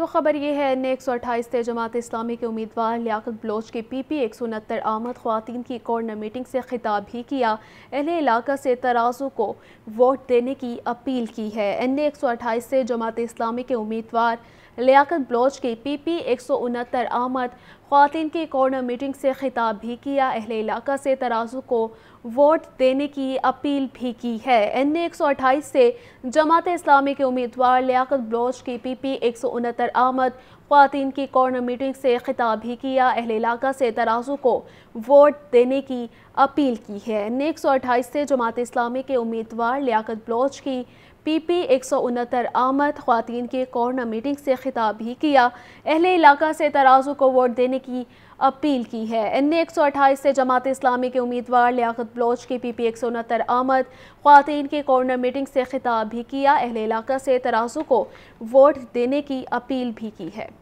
तो खबर यह है अन्य एक सौ अट्ठाईस से जमात इस्लामी के उम्मीदवार लियाकत बलोच के पी पी एक सौ उनहत्तर आमद खुवान की कॉर्नर मीटिंग से खिताब भी किया अहले इलाका से तराजों को वोट देने की अपील की है एन एक सौ अट्ठाईस से जमात इस्लामी के उम्मीदवार लियाकत बलोच के पी पी एक सौ उनहत्तर आमद खुवान की कॉर्नर मीटिंग से खिताब भी किया अहले इलाका से तराजू को वोट देने की अपील भी की है एन ए एक सौ अट्ठाईस से जमात इस्लामी के उम्मीदवार लियाकत बलोच के पी पी एक सौ उनहत्तर Ahmad खातन की कॉर्नर मीटिंग से खिताब भी किया अहल इलाका से तराजू को वोट देने की अपील की है नेक सौ अट्ठाईस से जमात इस्लामी के उम्मीदवार लियाकत बलोच की पी पी एक सौ उनहत्तर आमद खातन के कॉर्नर मीटिंग से खिताब भी किया अहल इलाका से तराजू को वोट देने की अपील की है एन ए एक सौ अट्ठाईस से जमात इस्लामी के उम्मीदवार लियाकत बलोच की पी पी एक सौ उनहत्तर आमद खातन की कॉर्नर मीटिंग से खिताब भी किया अहल इलाका से तराजू को वोट देने की अपील भी की है